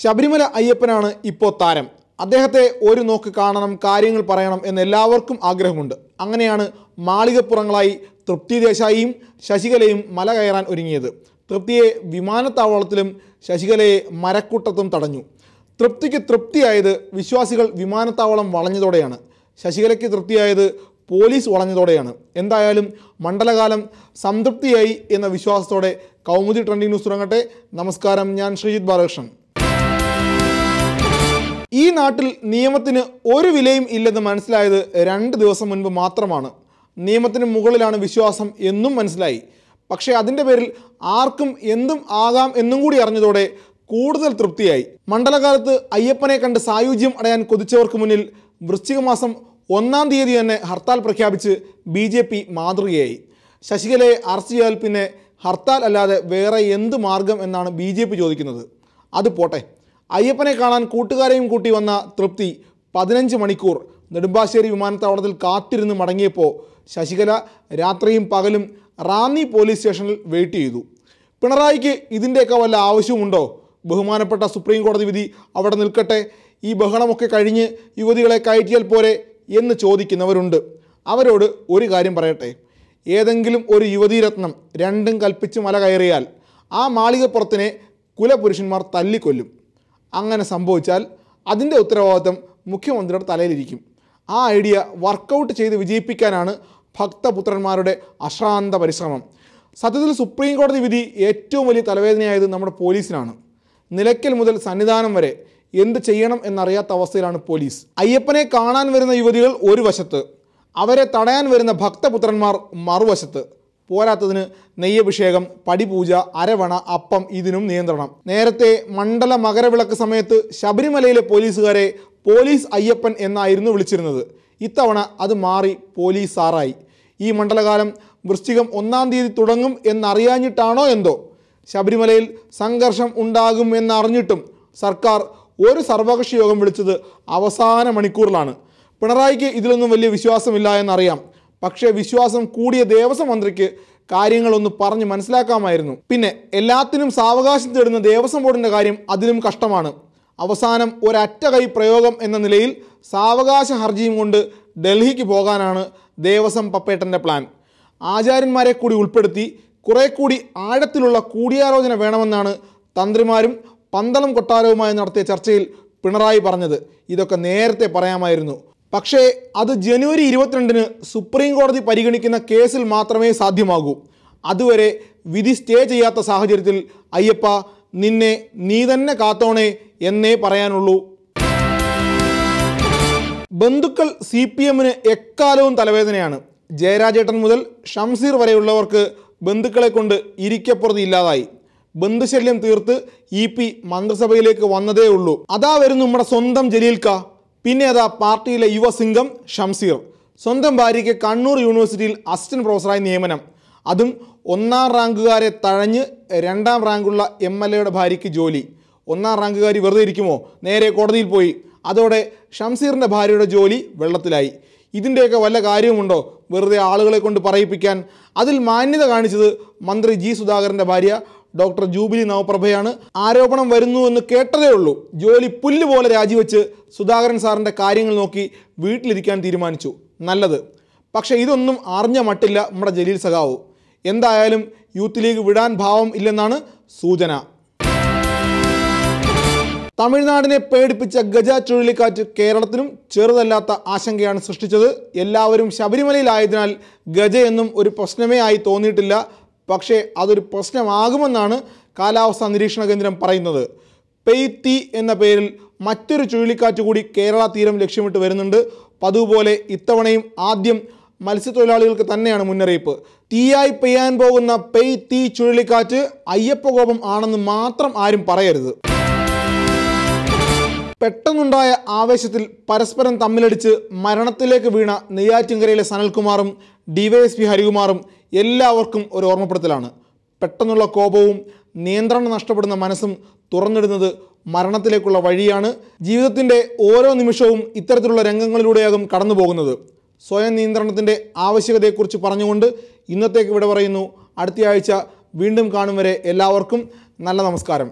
ശബരിമല അയ്യപ്പനാണ് ഇപ്പോൾ താരം അദ്ദേഹത്തെ ഒരു നോക്ക് കാണണം കാര്യങ്ങൾ പറയണം എന്ന് എല്ലാവർക്കും ആഗ്രഹമുണ്ട് അങ്ങനെയാണ് മാളികപ്പുറങ്ങളായി തൃപ്തി ദേശായിയും ശശികലയും മല കയറാൻ ഒരുങ്ങിയത് തൃപ്തിയെ വിമാനത്താവളത്തിലും ശശികലയെ മരക്കൂട്ടത്തും തടഞ്ഞു തൃപ്തിക്ക് തൃപ്തിയായത് വിശ്വാസികൾ വിമാനത്താവളം വളഞ്ഞതോടെയാണ് ശശികലയ്ക്ക് തൃപ്തിയായത് പോലീസ് വളഞ്ഞതോടെയാണ് എന്തായാലും മണ്ഡലകാലം സംതൃപ്തിയായി എന്ന വിശ്വാസത്തോടെ കൗമുദി ട്രെൻഡിങ് ന്യൂസ് തുടങ്ങട്ടെ നമസ്കാരം ഞാൻ ശ്രീജിത് ബാലകൃഷ്ണൻ ഈ നാട്ടിൽ നിയമത്തിന് ഒരു വിലയും ഇല്ലെന്ന് മനസ്സിലായത് രണ്ട് ദിവസം മുൻപ് മാത്രമാണ് നിയമത്തിന് മുകളിലാണ് വിശ്വാസം എന്നും മനസ്സിലായി പക്ഷേ അതിൻ്റെ പേരിൽ ആർക്കും എന്തും ആകാം എന്നും കൂടി അറിഞ്ഞതോടെ കൂടുതൽ തൃപ്തിയായി മണ്ഡലകാലത്ത് അയ്യപ്പനെ കണ്ട് സായുജ്യം അടയാൻ കൊതിച്ചവർക്ക് മുന്നിൽ വൃശ്ചിക മാസം ഒന്നാം തീയതി തന്നെ ഹർത്താൽ പ്രഖ്യാപിച്ച് ബി ജെ പി മാതൃകയായി ശശികലയെ അറസ്റ്റ് ചെയ്താൽ പിന്നെ ഹർത്താൽ അല്ലാതെ വേറെ എന്ത് മാർഗം എന്നാണ് ബി ചോദിക്കുന്നത് അത് പോട്ടെ അയ്യപ്പനെ കാണാൻ കൂട്ടുകാരെയും കൂട്ടി വന്ന തൃപ്തി പതിനഞ്ച് മണിക്കൂർ നെടുമ്പാശ്ശേരി വിമാനത്താവളത്തിൽ കാത്തിരുന്ന് മടങ്ങിയപ്പോൾ ശശികല രാത്രിയും പകലും റാന്നി പോലീസ് സ്റ്റേഷനിൽ വെയിറ്റ് ചെയ്തു പിണറായിക്ക് ഇതിൻ്റെയൊക്കെ വല്ല ആവശ്യമുണ്ടോ ബഹുമാനപ്പെട്ട സുപ്രീം കോടതി വിധി അവിടെ നിൽക്കട്ടെ ഈ ബഹളമൊക്കെ കഴിഞ്ഞ് യുവതികളെ കയറ്റിയാൽ പോരെ എന്ന് ചോദിക്കുന്നവരുണ്ട് അവരോട് ഒരു കാര്യം പറയട്ടെ ഏതെങ്കിലും ഒരു യുവതിരത്നം രണ്ടും കൽപ്പിച്ച് മല കയറിയാൽ ആ മാളികപ്പുറത്തിനെ കുലപുരുഷന്മാർ തല്ലിക്കൊല്ലും അങ്ങനെ സംഭവിച്ചാൽ അതിൻ്റെ ഉത്തരവാദിത്വം മുഖ്യമന്ത്രിയുടെ തലയിലിരിക്കും ആ ഐഡിയ വർക്കൗട്ട് ചെയ്ത് വിജയിപ്പിക്കാനാണ് ഭക്തപുത്രന്മാരുടെ അശ്രാന്ത പരിശ്രമം സത്യത്തിൽ സുപ്രീം കോടതി വിധി ഏറ്റവും വലിയ തലവേദനയായത് നമ്മുടെ പോലീസിനാണ് നിലയ്ക്കൽ മുതൽ സന്നിധാനം വരെ എന്ത് ചെയ്യണം എന്നറിയാത്ത അവസ്ഥയിലാണ് പോലീസ് അയ്യപ്പനെ കാണാൻ വരുന്ന യുവതികൾ ഒരു വശത്ത് അവരെ തടയാൻ വരുന്ന ഭക്തപുത്രന്മാർ മറുവശത്ത് പോരാത്തതിന് നെയ്യഭിഷേകം പടിപൂജ അരവണ അപ്പം ഇതിനും നിയന്ത്രണം നേരത്തെ മണ്ഡല മകരവിളക്ക് സമയത്ത് ശബരിമലയിലെ പോലീസുകാരെ പോലീസ് അയ്യപ്പൻ എന്നായിരുന്നു വിളിച്ചിരുന്നത് ഇത്തവണ അത് മാറി പോലീസ് സാറായി ഈ മണ്ഡലകാലം വൃശ്ചികം ഒന്നാം തീയതി തുടങ്ങും എന്നറിയാഞ്ഞിട്ടാണോ എന്തോ ശബരിമലയിൽ സംഘർഷം ഉണ്ടാകും എന്നറിഞ്ഞിട്ടും സർക്കാർ ഒരു സർവകക്ഷി യോഗം വിളിച്ചത് അവസാന മണിക്കൂറിലാണ് പിണറായിക്ക് ഇതിലൊന്നും വലിയ വിശ്വാസമില്ല എന്നറിയാം പക്ഷേ വിശ്വാസം കൂടിയ ദേവസ്വം മന്ത്രിക്ക് കാര്യങ്ങളൊന്ന് പറഞ്ഞ് മനസ്സിലാക്കാമായിരുന്നു പിന്നെ എല്ലാത്തിനും സാവകാശം തേടുന്ന ദേവസ്വം ബോർഡിൻ്റെ കാര്യം അതിലും കഷ്ടമാണ് അവസാനം ഒരറ്റ കൈ പ്രയോഗം എന്ന നിലയിൽ സാവകാശ ഹർജിയും കൊണ്ട് ഡൽഹിക്ക് പോകാനാണ് ദേവസ്വം പപ്പേട്ടൻ്റെ പ്ലാൻ ആചാര്യന്മാരെ കൂടി ഉൾപ്പെടുത്തി കുറേ കൂടി ആഴത്തിലുള്ള കൂടിയാലോചന വേണമെന്നാണ് തന്ത്രിമാരും പന്തളം കൊട്ടാരവുമായി നടത്തിയ ചർച്ചയിൽ പിണറായി പറഞ്ഞത് ഇതൊക്കെ നേരത്തെ പറയാമായിരുന്നു പക്ഷേ അത് ജനുവരി ഇരുപത്തിരണ്ടിന് സുപ്രീം കോടതി പരിഗണിക്കുന്ന കേസിൽ മാത്രമേ സാധ്യമാകൂ അതുവരെ വിധി സ്റ്റേ ചെയ്യാത്ത സാഹചര്യത്തിൽ അയ്യപ്പ നിന്നെ നീ തന്നെ കാത്തോണേ എന്നേ പറയാനുള്ളൂ ബന്ധുക്കൾ സി പി എമ്മിന് എക്കാലവും തലവേദനയാണ് ജയരാജേട്ടൻ മുതൽ ഷംസീർ വരെയുള്ളവർക്ക് ബന്ധുക്കളെ കൊണ്ട് ഇരിക്കപ്പുറത്ത് ഇല്ലാതായി ബന്ധുശല്യം തീർത്ത് ഇ പി മന്ത്രിസഭയിലേക്ക് വന്നതേ ഉള്ളൂ അതാ വരുന്നു നമ്മുടെ സ്വന്തം ജലീൽക്ക പിന്നെ അതാ പാർട്ടിയിലെ യുവസിംഗം ഷംസീർ സ്വന്തം ഭാര്യയ്ക്ക് കണ്ണൂർ യൂണിവേഴ്സിറ്റിയിൽ അസിസ്റ്റന്റ് പ്രൊഫസറായി നിയമനം അതും ഒന്നാം റാങ്കുകാരെ തഴഞ്ഞ് രണ്ടാം റാങ്കുള്ള എം എൽ എയുടെ ഭാര്യയ്ക്ക് ജോലി ഒന്നാം റാങ്കുകാരി വെറുതെ ഇരിക്കുമോ നേരെ കോടതിയിൽ പോയി അതോടെ ഷംസീറിൻ്റെ ഭാര്യയുടെ ജോലി വെള്ളത്തിലായി ഇതിൻ്റെയൊക്കെ വല്ല കാര്യമുണ്ടോ വെറുതെ ആളുകളെ കൊണ്ട് പറയിപ്പിക്കാൻ അതിൽ മാന്യത കാണിച്ചത് മന്ത്രി ജി സുധാകരൻ്റെ ഭാര്യ ഡോക്ടർ ജൂബിലി നവപ്രഭയാണ് ആരോപണം വരുന്നു എന്ന് കേട്ടതേ ഉള്ളൂ ജോലി പുല്ല് പോലെ രാജിവെച്ച് സുധാകരൻ സാറിൻ്റെ കാര്യങ്ങൾ നോക്കി വീട്ടിലിരിക്കാൻ തീരുമാനിച്ചു നല്ലത് പക്ഷേ ഇതൊന്നും അറിഞ്ഞ മട്ടില്ല നമ്മുടെ ജലീൽ സഖാവു എന്തായാലും യൂത്ത് ലീഗ് വിടാൻ ഭാവം ഇല്ലെന്നാണ് സൂചന തമിഴ്നാടിനെ പേടിപ്പിച്ച ഗജ ചുഴലിക്കാറ്റ് കേരളത്തിനും ചെറുതല്ലാത്ത ആശങ്കയാണ് സൃഷ്ടിച്ചത് എല്ലാവരും ശബരിമലയിലായതിനാൽ ഗജയെന്നും ഒരു പ്രശ്നമേ ആയി തോന്നിയിട്ടില്ല പക്ഷേ അതൊരു പ്രശ്നമാകുമെന്നാണ് കാലാവസ്ഥാ നിരീക്ഷണ കേന്ദ്രം പറയുന്നത് പെയ്ത്തി എന്ന പേരിൽ മറ്റൊരു ചുഴലിക്കാറ്റ് കൂടി കേരള തീരം ലക്ഷ്യമിട്ട് വരുന്നുണ്ട് പതുപോലെ ഇത്തവണയും ആദ്യം മത്സ്യത്തൊഴിലാളികൾക്ക് തന്നെയാണ് മുന്നറിയിപ്പ് തീയായി പെയ്യാൻ പോകുന്ന പെയ് തീ ചുഴലിക്കാറ്റ് അയ്യപ്പകോപം ആണെന്ന് മാത്രം ആരും പറയരുത് പെട്ടെന്നുണ്ടായ ആവേശത്തിൽ പരസ്പരം തമ്മിലടിച്ച് മരണത്തിലേക്ക് വീണ നെയ്യാറ്റിങ്കരയിലെ സനൽകുമാറും ഡി വൈ എസ് പി ഹരികുമാറും എല്ലാവർക്കും ഒരു ഓർമ്മപ്പെടുത്തലാണ് പെട്ടെന്നുള്ള കോപവും നിയന്ത്രണം നഷ്ടപ്പെടുന്ന മനസ്സും തുറന്നിടുന്നത് മരണത്തിലേക്കുള്ള വഴിയാണ് ജീവിതത്തിൻ്റെ ഓരോ നിമിഷവും ഇത്തരത്തിലുള്ള രംഗങ്ങളിലൂടെയാകും കടന്നു പോകുന്നത് സ്വയം നിയന്ത്രണത്തിൻ്റെ ആവശ്യകതയെക്കുറിച്ച് പറഞ്ഞുകൊണ്ട് ഇന്നത്തേക്ക് ഇവിടെ പറയുന്നു അടുത്തയാഴ്ച വീണ്ടും കാണും വരെ എല്ലാവർക്കും നല്ല നമസ്കാരം